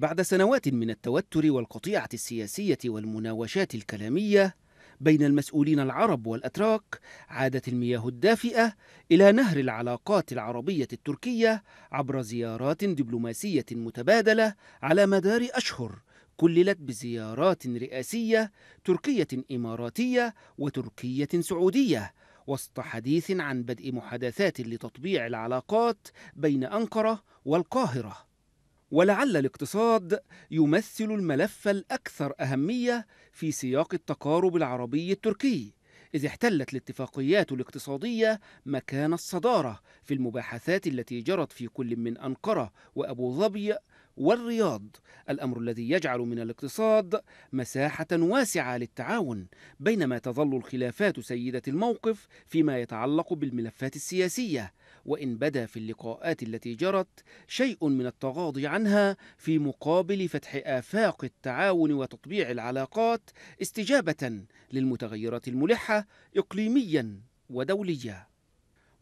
بعد سنوات من التوتر والقطيعة السياسية والمناوشات الكلامية بين المسؤولين العرب والأتراك عادت المياه الدافئة إلى نهر العلاقات العربية التركية عبر زيارات دبلوماسية متبادلة على مدار أشهر كللت بزيارات رئاسية تركية إماراتية وتركية سعودية وسط حديث عن بدء محادثات لتطبيع العلاقات بين أنقرة والقاهرة ولعل الاقتصاد يمثل الملف الأكثر أهمية في سياق التقارب العربي التركي إذ احتلت الاتفاقيات الاقتصادية مكان الصدارة في المباحثات التي جرت في كل من أنقرة وأبو ظبي والرياض الامر الذي يجعل من الاقتصاد مساحه واسعه للتعاون بينما تظل الخلافات سيده الموقف فيما يتعلق بالملفات السياسيه وان بدا في اللقاءات التي جرت شيء من التغاضي عنها في مقابل فتح افاق التعاون وتطبيع العلاقات استجابه للمتغيرات الملحه اقليميا ودوليا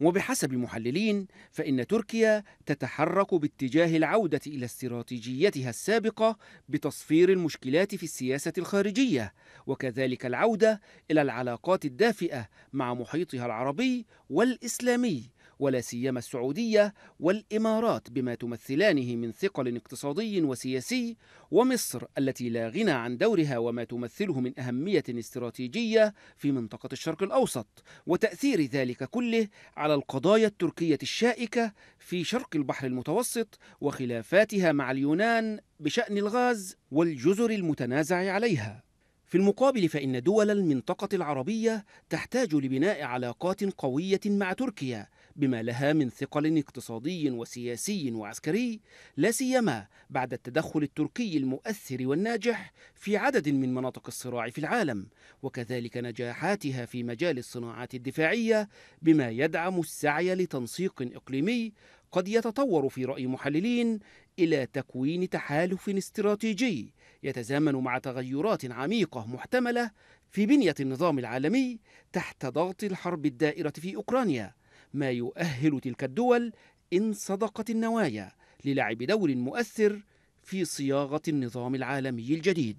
وبحسب المحللين فإن تركيا تتحرك باتجاه العودة إلى استراتيجيتها السابقة بتصفير المشكلات في السياسة الخارجية وكذلك العودة إلى العلاقات الدافئة مع محيطها العربي والإسلامي ولا سيما السعودية والإمارات بما تمثلانه من ثقل اقتصادي وسياسي ومصر التي لا غنى عن دورها وما تمثله من أهمية استراتيجية في منطقة الشرق الأوسط وتأثير ذلك كله على القضايا التركية الشائكة في شرق البحر المتوسط وخلافاتها مع اليونان بشأن الغاز والجزر المتنازع عليها في المقابل فإن دول المنطقة العربية تحتاج لبناء علاقات قوية مع تركيا بما لها من ثقل اقتصادي وسياسي وعسكري لا سيما بعد التدخل التركي المؤثر والناجح في عدد من مناطق الصراع في العالم وكذلك نجاحاتها في مجال الصناعات الدفاعيه بما يدعم السعي لتنسيق اقليمي قد يتطور في راي محللين الى تكوين تحالف استراتيجي يتزامن مع تغيرات عميقه محتمله في بنيه النظام العالمي تحت ضغط الحرب الدائره في اوكرانيا ما يؤهل تلك الدول إن صدقت النوايا للعب دور مؤثر في صياغة النظام العالمي الجديد